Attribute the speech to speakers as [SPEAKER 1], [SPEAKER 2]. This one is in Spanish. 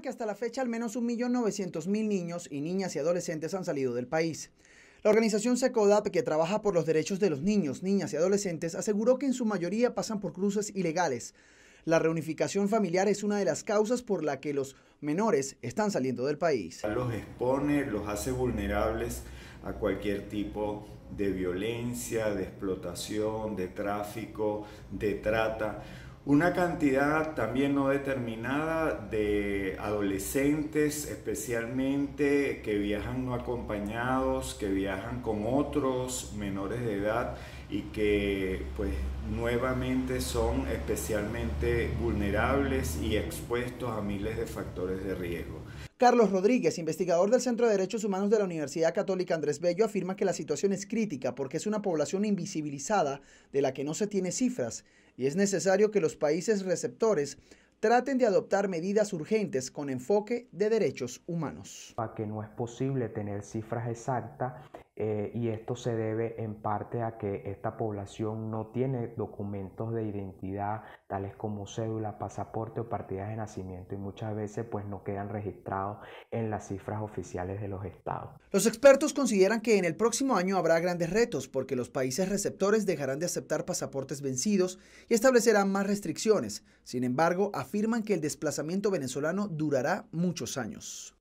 [SPEAKER 1] que hasta la fecha al menos 1.900.000 niños y niñas y adolescentes han salido del país. La organización SECODAP, que trabaja por los derechos de los niños, niñas y adolescentes, aseguró que en su mayoría pasan por cruces ilegales. La reunificación familiar es una de las causas por la que los menores están saliendo del país.
[SPEAKER 2] Los expone, los hace vulnerables a cualquier tipo de violencia, de explotación, de tráfico, de trata una cantidad también no determinada de adolescentes especialmente que viajan no acompañados, que viajan con otros menores de edad y que pues nuevamente son especialmente vulnerables y expuestos a miles de factores de riesgo.
[SPEAKER 1] Carlos Rodríguez, investigador del Centro de Derechos Humanos de la Universidad Católica Andrés Bello, afirma que la situación es crítica porque es una población invisibilizada de la que no se tiene cifras y es necesario que los países receptores traten de adoptar medidas urgentes con enfoque de derechos humanos.
[SPEAKER 3] para que no es posible tener cifras exactas eh, y esto se debe en parte a que esta población no tiene documentos de identidad tales como cédula, pasaporte o partidas de nacimiento y muchas veces pues no quedan registrados en las cifras oficiales de los estados.
[SPEAKER 1] Los expertos consideran que en el próximo año habrá grandes retos porque los países receptores dejarán de aceptar pasaportes vencidos y establecerán más restricciones. Sin embargo, afirman que el desplazamiento venezolano durará muchos años.